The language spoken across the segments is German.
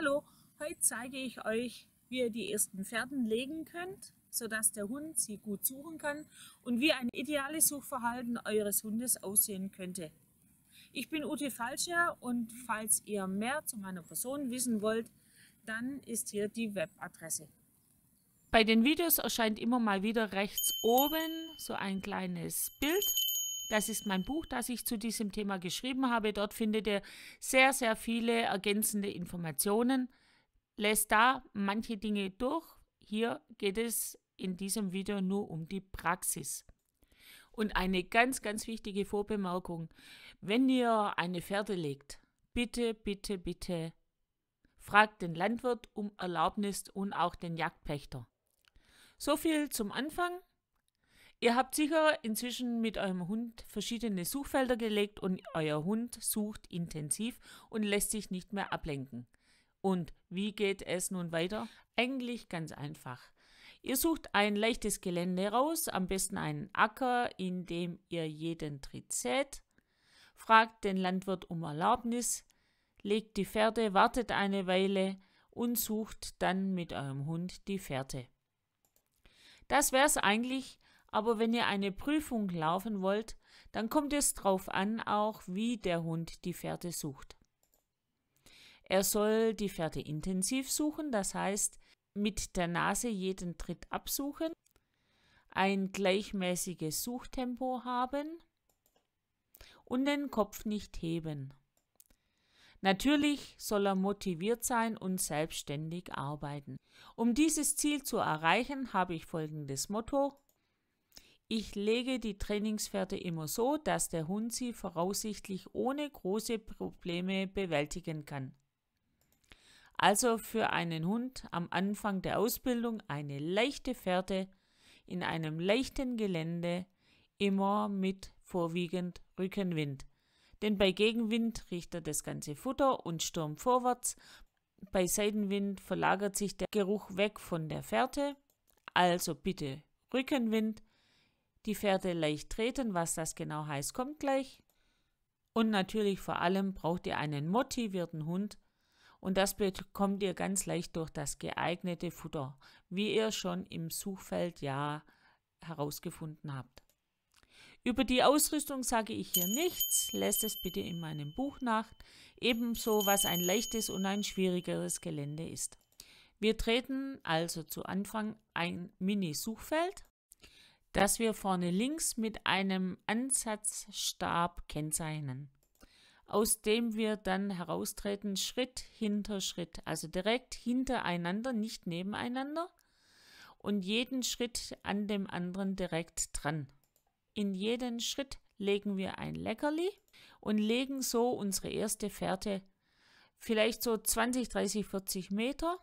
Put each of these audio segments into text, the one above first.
Hallo, heute zeige ich euch, wie ihr die ersten Pferden legen könnt, sodass der Hund sie gut suchen kann und wie ein ideales Suchverhalten eures Hundes aussehen könnte. Ich bin Ute Falscher und falls ihr mehr zu meiner Person wissen wollt, dann ist hier die Webadresse. Bei den Videos erscheint immer mal wieder rechts oben so ein kleines Bild das ist mein Buch, das ich zu diesem Thema geschrieben habe. Dort findet ihr sehr, sehr viele ergänzende Informationen. Lässt da manche Dinge durch. Hier geht es in diesem Video nur um die Praxis. Und eine ganz, ganz wichtige Vorbemerkung. Wenn ihr eine Pferde legt, bitte, bitte, bitte fragt den Landwirt um Erlaubnis und auch den Jagdpächter. So viel zum Anfang. Ihr habt sicher inzwischen mit eurem Hund verschiedene Suchfelder gelegt und euer Hund sucht intensiv und lässt sich nicht mehr ablenken. Und wie geht es nun weiter? Eigentlich ganz einfach. Ihr sucht ein leichtes Gelände raus, am besten einen Acker, in dem ihr jeden Tritt sät. Fragt den Landwirt um Erlaubnis, legt die Pferde, wartet eine Weile und sucht dann mit eurem Hund die Fährte. Das wär's eigentlich aber wenn ihr eine Prüfung laufen wollt, dann kommt es drauf an auch, wie der Hund die Fährte sucht. Er soll die Fährte intensiv suchen, das heißt mit der Nase jeden Tritt absuchen, ein gleichmäßiges Suchtempo haben und den Kopf nicht heben. Natürlich soll er motiviert sein und selbstständig arbeiten. Um dieses Ziel zu erreichen, habe ich folgendes Motto ich lege die Trainingspferde immer so, dass der Hund sie voraussichtlich ohne große Probleme bewältigen kann. Also für einen Hund am Anfang der Ausbildung eine leichte Pferde in einem leichten Gelände immer mit vorwiegend Rückenwind. Denn bei Gegenwind richtet das ganze Futter und Sturm vorwärts. Bei Seitenwind verlagert sich der Geruch weg von der Fährte. Also bitte Rückenwind die Pferde leicht treten. Was das genau heißt, kommt gleich. Und natürlich vor allem braucht ihr einen motivierten Hund und das bekommt ihr ganz leicht durch das geeignete Futter, wie ihr schon im Suchfeld ja herausgefunden habt. Über die Ausrüstung sage ich hier nichts, lest es bitte in meinem Buch nach, ebenso was ein leichtes und ein schwierigeres Gelände ist. Wir treten also zu Anfang ein Mini-Suchfeld dass wir vorne links mit einem Ansatzstab kennzeichnen, aus dem wir dann heraustreten Schritt hinter Schritt, also direkt hintereinander, nicht nebeneinander und jeden Schritt an dem anderen direkt dran. In jeden Schritt legen wir ein Leckerli und legen so unsere erste Fährte vielleicht so 20, 30, 40 Meter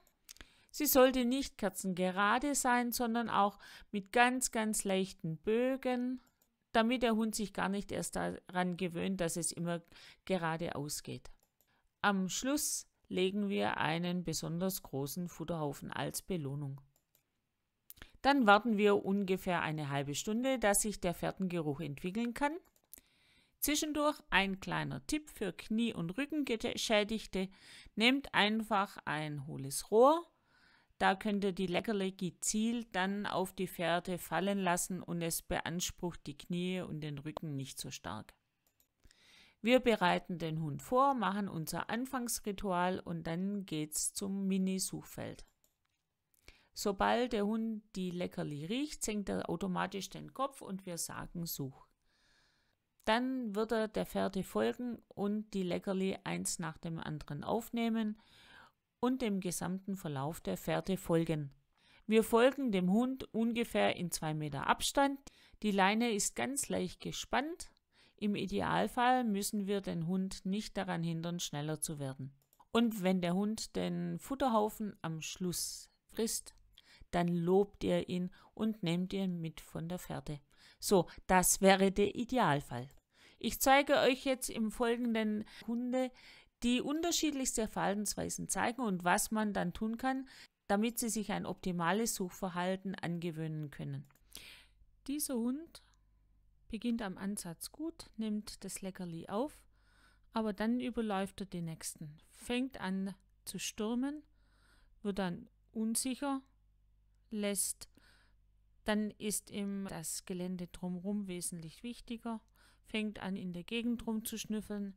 Sie sollte nicht kerzengerade sein, sondern auch mit ganz, ganz leichten Bögen, damit der Hund sich gar nicht erst daran gewöhnt, dass es immer geradeaus geht. Am Schluss legen wir einen besonders großen Futterhaufen als Belohnung. Dann warten wir ungefähr eine halbe Stunde, dass sich der Fährtengeruch entwickeln kann. Zwischendurch ein kleiner Tipp für Knie- und Rückengeschädigte. Nehmt einfach ein hohles Rohr da könnte die Leckerle gezielt dann auf die Fährte fallen lassen und es beansprucht die Knie und den Rücken nicht so stark. Wir bereiten den Hund vor, machen unser Anfangsritual und dann geht's zum Mini-Suchfeld. Sobald der Hund die Leckerli riecht, senkt er automatisch den Kopf und wir sagen Such. Dann wird er der Fährte folgen und die Leckerli eins nach dem anderen aufnehmen und dem gesamten Verlauf der Fährte folgen. Wir folgen dem Hund ungefähr in zwei Meter Abstand. Die Leine ist ganz leicht gespannt. Im Idealfall müssen wir den Hund nicht daran hindern, schneller zu werden. Und wenn der Hund den Futterhaufen am Schluss frisst, dann lobt ihr ihn und nehmt ihn mit von der Fährte. So, das wäre der Idealfall. Ich zeige euch jetzt im folgenden Hunde, die unterschiedlichste Verhaltensweisen zeigen und was man dann tun kann, damit sie sich ein optimales Suchverhalten angewöhnen können. Dieser Hund beginnt am Ansatz gut, nimmt das Leckerli auf, aber dann überläuft er den nächsten, fängt an zu stürmen, wird dann unsicher, lässt, dann ist ihm das Gelände drumherum wesentlich wichtiger, fängt an in der Gegend rumzuschnüffeln,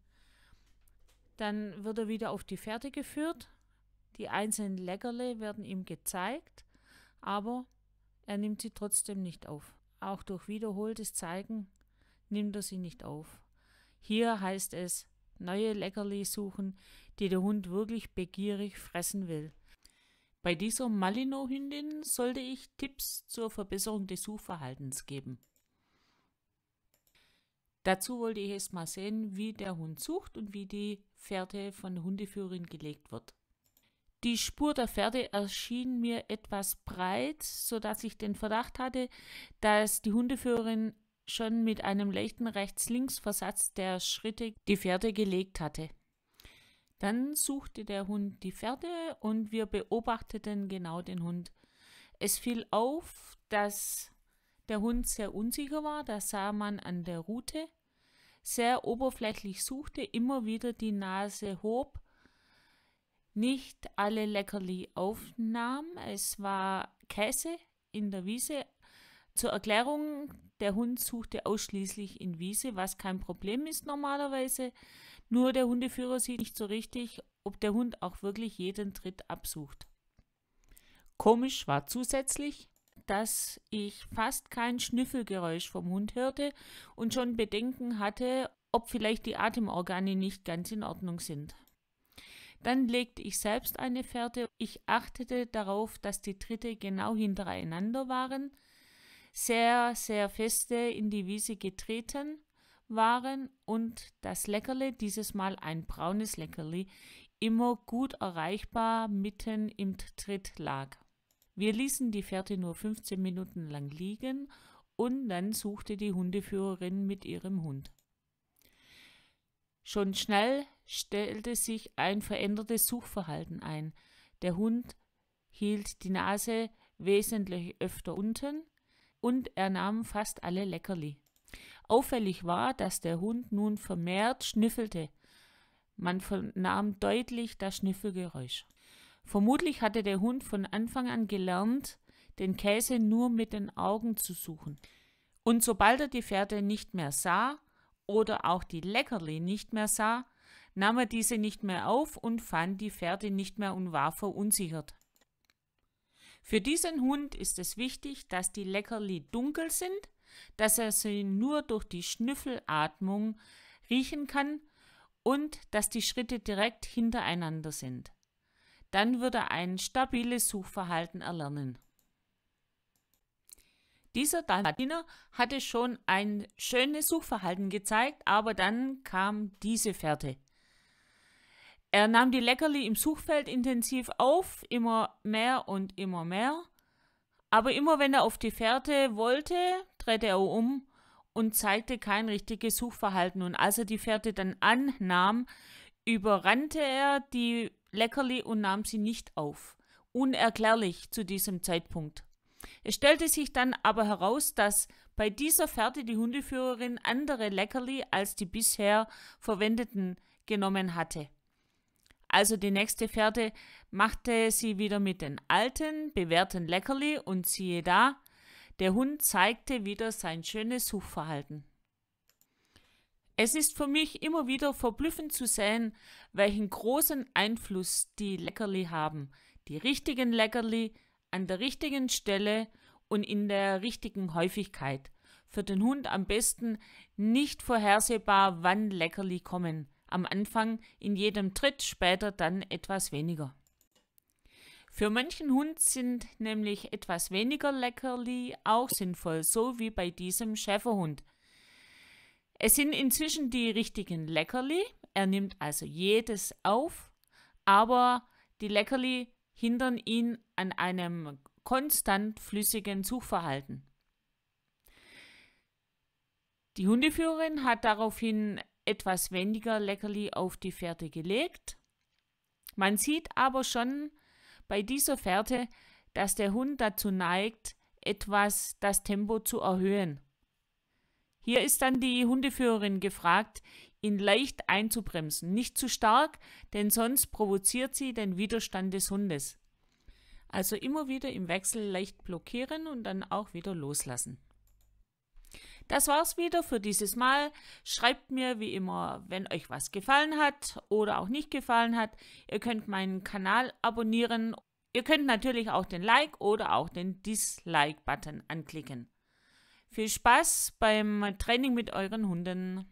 dann wird er wieder auf die Fährte geführt. Die einzelnen Leckerle werden ihm gezeigt, aber er nimmt sie trotzdem nicht auf. Auch durch wiederholtes Zeigen nimmt er sie nicht auf. Hier heißt es, neue Leckerli suchen, die der Hund wirklich begierig fressen will. Bei dieser Malino-Hündin sollte ich Tipps zur Verbesserung des Suchverhaltens geben. Dazu wollte ich erst mal sehen, wie der Hund sucht und wie die Pferde von Hundeführern gelegt wird. Die Spur der Pferde erschien mir etwas breit, so dass ich den Verdacht hatte, dass die Hundeführerin schon mit einem leichten Rechts-Links-Versatz der Schritte die Pferde gelegt hatte. Dann suchte der Hund die Pferde und wir beobachteten genau den Hund. Es fiel auf, dass der Hund sehr unsicher war, das sah man an der Route sehr oberflächlich suchte, immer wieder die Nase hob, nicht alle Leckerli aufnahm. Es war Käse in der Wiese. Zur Erklärung, der Hund suchte ausschließlich in Wiese, was kein Problem ist normalerweise. Nur der Hundeführer sieht nicht so richtig, ob der Hund auch wirklich jeden Tritt absucht. Komisch war zusätzlich, dass ich fast kein Schnüffelgeräusch vom Hund hörte und schon Bedenken hatte, ob vielleicht die Atemorgane nicht ganz in Ordnung sind. Dann legte ich selbst eine Fährte. Ich achtete darauf, dass die Tritte genau hintereinander waren, sehr, sehr feste in die Wiese getreten waren und das Leckerli, dieses Mal ein braunes Leckerli, immer gut erreichbar mitten im Tritt lag. Wir ließen die Fährte nur 15 Minuten lang liegen und dann suchte die Hundeführerin mit ihrem Hund. Schon schnell stellte sich ein verändertes Suchverhalten ein. Der Hund hielt die Nase wesentlich öfter unten und er nahm fast alle Leckerli. Auffällig war, dass der Hund nun vermehrt schnüffelte. Man vernahm deutlich das Schnüffelgeräusch. Vermutlich hatte der Hund von Anfang an gelernt, den Käse nur mit den Augen zu suchen. Und sobald er die Pferde nicht mehr sah oder auch die Leckerli nicht mehr sah, nahm er diese nicht mehr auf und fand die Pferde nicht mehr und war verunsichert. Für diesen Hund ist es wichtig, dass die Leckerli dunkel sind, dass er sie nur durch die Schnüffelatmung riechen kann und dass die Schritte direkt hintereinander sind dann wird er ein stabiles Suchverhalten erlernen. Dieser Dalmatiner hatte schon ein schönes Suchverhalten gezeigt, aber dann kam diese Fährte. Er nahm die Leckerli im Suchfeld intensiv auf, immer mehr und immer mehr. Aber immer wenn er auf die Fährte wollte, drehte er um und zeigte kein richtiges Suchverhalten. Und als er die Fährte dann annahm, überrannte er die Leckerli und nahm sie nicht auf. Unerklärlich zu diesem Zeitpunkt. Es stellte sich dann aber heraus, dass bei dieser Fährte die Hundeführerin andere Leckerli als die bisher verwendeten genommen hatte. Also die nächste Fährte machte sie wieder mit den alten, bewährten Leckerli und siehe da, der Hund zeigte wieder sein schönes Suchverhalten. Es ist für mich immer wieder verblüffend zu sehen, welchen großen Einfluss die Leckerli haben. Die richtigen Leckerli an der richtigen Stelle und in der richtigen Häufigkeit. Für den Hund am besten nicht vorhersehbar, wann Leckerli kommen. Am Anfang in jedem Tritt, später dann etwas weniger. Für manchen Hund sind nämlich etwas weniger Leckerli auch sinnvoll, so wie bei diesem Schäferhund. Es sind inzwischen die richtigen Leckerli. Er nimmt also jedes auf, aber die Leckerli hindern ihn an einem konstant flüssigen Suchverhalten. Die Hundeführerin hat daraufhin etwas weniger Leckerli auf die Fährte gelegt. Man sieht aber schon bei dieser Fährte, dass der Hund dazu neigt, etwas das Tempo zu erhöhen. Hier ist dann die Hundeführerin gefragt, ihn leicht einzubremsen, nicht zu stark, denn sonst provoziert sie den Widerstand des Hundes. Also immer wieder im Wechsel leicht blockieren und dann auch wieder loslassen. Das war's wieder für dieses Mal. Schreibt mir wie immer, wenn euch was gefallen hat oder auch nicht gefallen hat. Ihr könnt meinen Kanal abonnieren. Ihr könnt natürlich auch den Like oder auch den Dislike-Button anklicken. Viel Spaß beim Training mit euren Hunden.